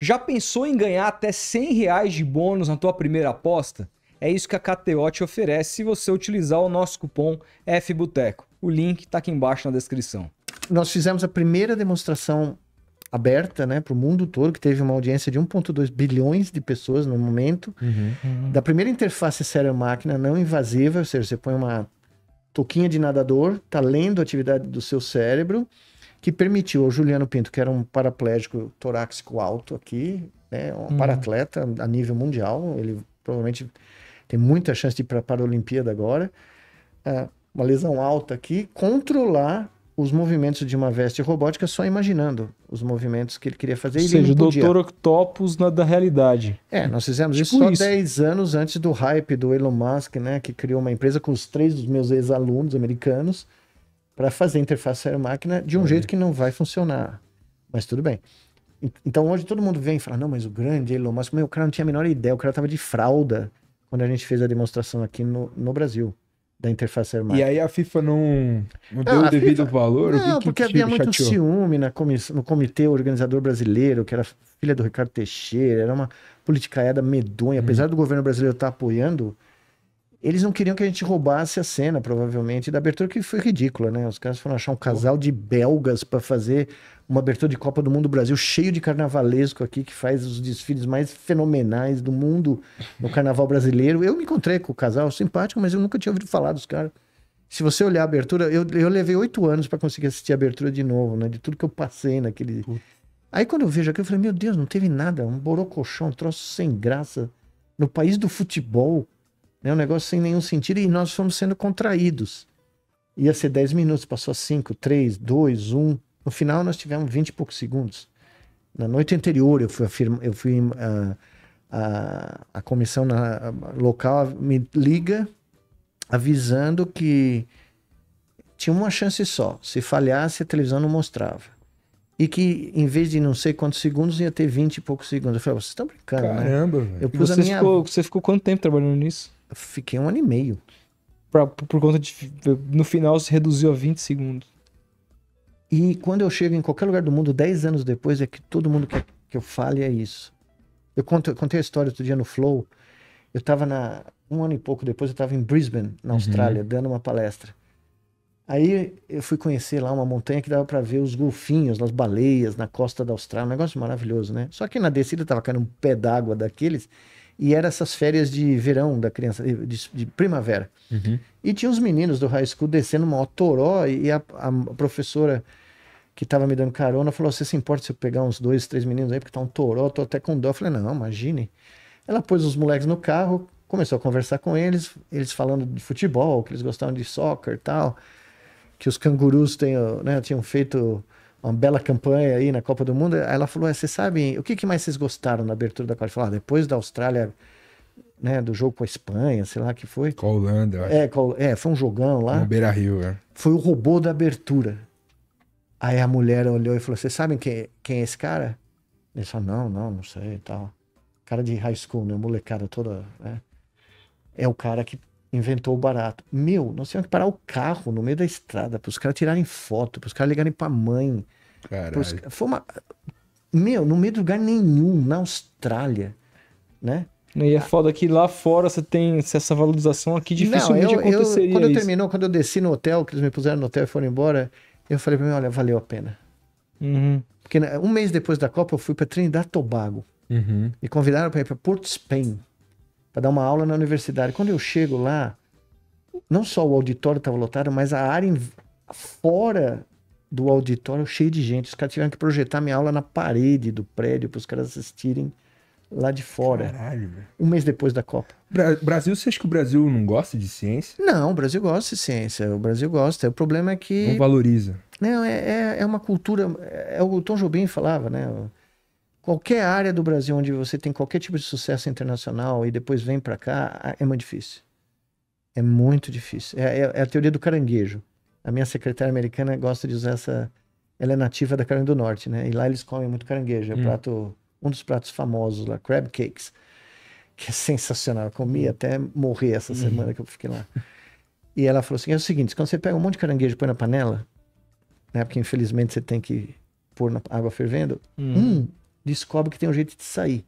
Já pensou em ganhar até 100 reais de bônus na tua primeira aposta? É isso que a KTO te oferece se você utilizar o nosso cupom FBUTECO. O link está aqui embaixo na descrição. Nós fizemos a primeira demonstração aberta né, para o mundo todo, que teve uma audiência de 1,2 bilhões de pessoas no momento, uhum, uhum. da primeira interface cérebro-máquina não invasiva, ou seja, você põe uma touquinha de nadador, tá lendo a atividade do seu cérebro, que permitiu ao Juliano Pinto, que era um paraplégico torácico alto aqui, né, um uhum. paratleta a nível mundial, ele provavelmente tem muita chance de ir para a Paralimpíada agora, uh, uma lesão alta aqui, controlar os movimentos de uma veste robótica só imaginando os movimentos que ele queria fazer. Ou seja, o Doutor Octopus na, da realidade. É, nós fizemos tipo isso só 10 anos antes do hype do Elon Musk, né? Que criou uma empresa com os três dos meus ex-alunos americanos para fazer interface aeromáquina de um é. jeito que não vai funcionar. Mas tudo bem. Então hoje todo mundo vem e fala: não, mas o grande Elon Musk, meu, o cara não tinha a menor ideia, o cara tava de fralda quando a gente fez a demonstração aqui no, no Brasil da interface aeromática. E aí a FIFA não, não deu não, o devido FIFA... valor? Não, que porque que havia muito chateou? ciúme na comiss... no comitê organizador brasileiro, que era filha do Ricardo Teixeira, era uma politicaiada medonha. Hum. Apesar do governo brasileiro estar tá apoiando, eles não queriam que a gente roubasse a cena, provavelmente, da abertura, que foi ridícula, né? Os caras foram achar um casal de belgas para fazer uma abertura de Copa do Mundo Brasil cheio de carnavalesco aqui, que faz os desfiles mais fenomenais do mundo no carnaval brasileiro. Eu me encontrei com o casal, simpático, mas eu nunca tinha ouvido falar dos caras. Se você olhar a abertura, eu, eu levei oito anos para conseguir assistir a abertura de novo, né? De tudo que eu passei naquele. Aí quando eu vejo aquilo, eu falei, meu Deus, não teve nada, um borocochão, um troço sem graça. No país do futebol, né? Um negócio sem nenhum sentido e nós fomos sendo contraídos. Ia ser 10 minutos, passou 5, 3, 2, 1. No final nós tivemos 20 e poucos segundos. Na noite anterior eu fui, afirma, eu fui a, ah, a, ah, a comissão na, a, local me liga avisando que tinha uma chance só. Se falhasse, a televisão não mostrava. E que em vez de não sei quantos segundos, ia ter 20 e poucos segundos. Eu falei, vocês estão brincando, né? Caramba, né? Velho. você minha... ficou, você ficou quanto tempo trabalhando nisso? Fiquei um ano e meio. Pra, por conta de. No final se reduziu a 20 segundos. E quando eu chego em qualquer lugar do mundo, 10 anos depois, é que todo mundo quer que eu fale é isso. Eu, conto, eu contei a história outro dia no Flow. Eu estava na. Um ano e pouco depois, eu estava em Brisbane, na uhum. Austrália, uhum. dando uma palestra. Aí eu fui conhecer lá uma montanha que dava para ver os golfinhos, as baleias na costa da Austrália, um negócio maravilhoso, né? Só que na descida tava caindo um pé d'água daqueles e eram essas férias de verão da criança, eh, de, de primavera. Uhum. E tinha uns meninos do high school descendo uma otoró e a, a professora que estava me dando carona falou: Você se importa se eu pegar uns dois, três meninos aí, porque tá um toró, tô até com dó. Eu falei: Não, imagine. Ela pôs os moleques no carro, começou a conversar com eles, eles falando de futebol, que eles gostavam de soccer e tal, que os cangurus tenham, né, tinham feito uma bela campanha aí na Copa do Mundo. Aí ela falou: é, vocês sabem o que, que mais vocês gostaram na abertura da Copa? falou ah, depois da Austrália, né, do jogo com a Espanha, sei lá que foi. Com a Holanda, eu acho. É, com, é foi um jogão lá. No Beira Rio, é. Foi o robô da abertura. Aí a mulher olhou e falou: vocês sabem quem, quem é esse cara? Ele falou: não, não, não sei e tal. Cara de high school, né? Molecada toda, né? É o cara que inventou o barato. Meu, nós tínhamos que parar o carro no meio da estrada para os caras tirarem foto, para os caras ligarem para a mãe. Pros... Foi uma. Meu, no meio de lugar nenhum, na Austrália, né? E é foda que lá fora você tem essa valorização aqui dificilmente Não, eu, aconteceria. quando eu terminou, quando eu desci no hotel, que eles me puseram no hotel e foram embora, eu falei pra mim, olha, valeu a pena. Uhum. Porque né, um mês depois da Copa eu fui para Trinidad Tobago. Uhum. Me convidaram para ir para Port Spain para dar uma aula na universidade. Quando eu chego lá, não só o auditório estava lotado, mas a área em... fora do auditório cheia de gente. Os caras tiveram que projetar minha aula na parede do prédio para os caras assistirem lá de fora. Caralho, velho. Um mês depois da Copa. Bra Brasil, você acha que o Brasil não gosta de ciência? Não, o Brasil gosta de ciência. O Brasil gosta. O problema é que. Não valoriza. Não, é, é, é uma cultura. É, é o Tom Jobim falava, né? Qualquer área do Brasil onde você tem qualquer tipo de sucesso internacional e depois vem para cá, é muito difícil. É muito difícil. É, é, é, a teoria do caranguejo. A minha secretária americana gosta de usar essa. Ela é nativa da Carolina do Norte, né? E lá eles comem muito caranguejo. É hum. prato, um dos pratos famosos lá, crab cakes, que é sensacional. Eu comi hum. até morrer essa hum. semana que eu fiquei lá. E ela falou assim: é o seguinte, quando você pega um monte de caranguejo e põe na panela, né? Porque infelizmente você tem que pôr na água fervendo, hum. hum descobre que tem um jeito de sair.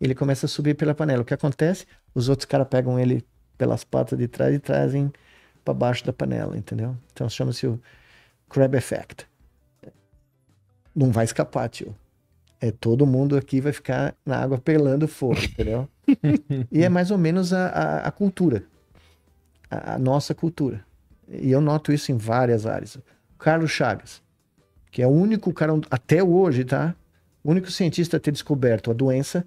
Ele começa a subir pela panela. O que acontece? Os outros caras pegam ele pelas patas de trás e trazem para baixo da panela, entendeu? Então chama-se o crab effect. Não vai escapar, tio. É todo mundo aqui vai ficar na água pelando fogo, entendeu? e é mais ou menos a, a, a cultura, a, a nossa cultura. E eu noto isso em várias áreas. Carlos Chagas, que é o único cara até hoje, tá? o único cientista a ter descoberto a doença,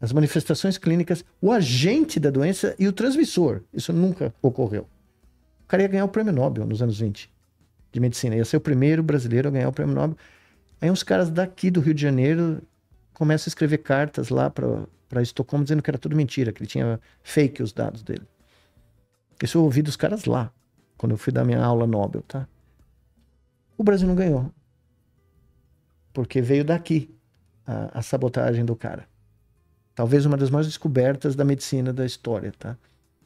as manifestações clínicas, o agente da doença e o transmissor. Isso nunca ocorreu. O cara ia ganhar o prêmio Nobel nos anos 20 de medicina. Ia ser o primeiro brasileiro a ganhar o prêmio Nobel. Aí uns caras daqui do Rio de Janeiro começam a escrever cartas lá para Estocolmo dizendo que era tudo mentira, que ele tinha fake os dados dele. Isso eu ouvi dos caras lá, quando eu fui dar minha aula Nobel, tá? O Brasil não ganhou. Porque veio daqui a, a sabotagem do cara. Talvez uma das maiores descobertas da medicina da história, tá?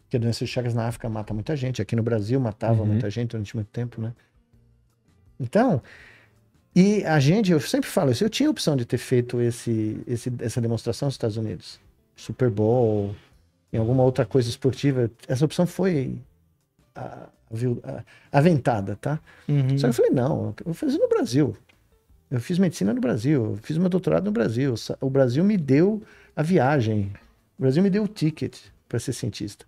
Porque a doença de Chagas na África mata muita gente, aqui no Brasil matava uhum. muita gente durante muito tempo, né? Então, e a gente, eu sempre falo isso, eu tinha a opção de ter feito esse, esse, essa demonstração nos Estados Unidos, Super Bowl, em alguma outra coisa esportiva, essa opção foi ah, aventada, tá? Uhum. Só que eu falei, não, eu vou fazer no Brasil. Eu fiz medicina no Brasil, fiz meu doutorado no Brasil. O Brasil me deu a viagem, o Brasil me deu o ticket para ser cientista.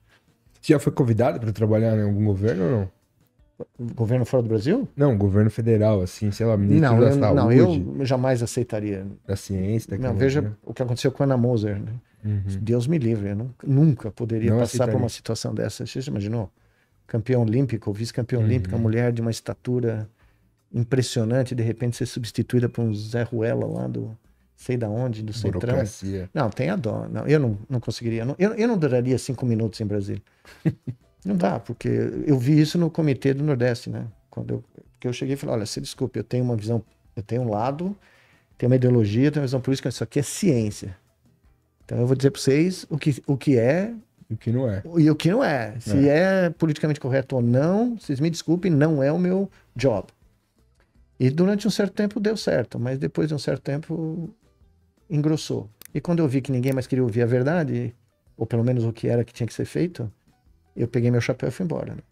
Você já foi convidado para trabalhar em algum governo ou não? Governo fora do Brasil? Não, governo federal, assim, sei lá, ministro não, da eu, saúde. Não, eu jamais aceitaria. Da ciência, da Não, veja o que aconteceu com a Ana Moser. Né? Uhum. Deus me livre, eu nunca, poderia não passar aceitaria. por uma situação dessa. Você imaginou? Campeão olímpico, vice-campeão uhum. olímpico, mulher de uma estatura impressionante, de repente ser substituída por um Zé Ruela lá do sei da onde, do Centrão. Não, tem a dó. Não, eu não, não conseguiria. Não, eu, eu não duraria cinco minutos em Brasília. não dá, porque eu vi isso no Comitê do Nordeste, né? Quando eu, que eu cheguei e falei, olha, se desculpe, eu tenho uma visão, eu tenho um lado, tenho uma ideologia, tenho uma visão política, isso aqui é ciência. Então eu vou dizer para vocês o que, o que é e o que não é. E o que não é. Se é. é politicamente correto ou não, vocês me desculpem, não é o meu job. E durante um certo tempo deu certo, mas depois de um certo tempo engrossou. E quando eu vi que ninguém mais queria ouvir a verdade, ou pelo menos o que era que tinha que ser feito, eu peguei meu chapéu e fui embora. Né?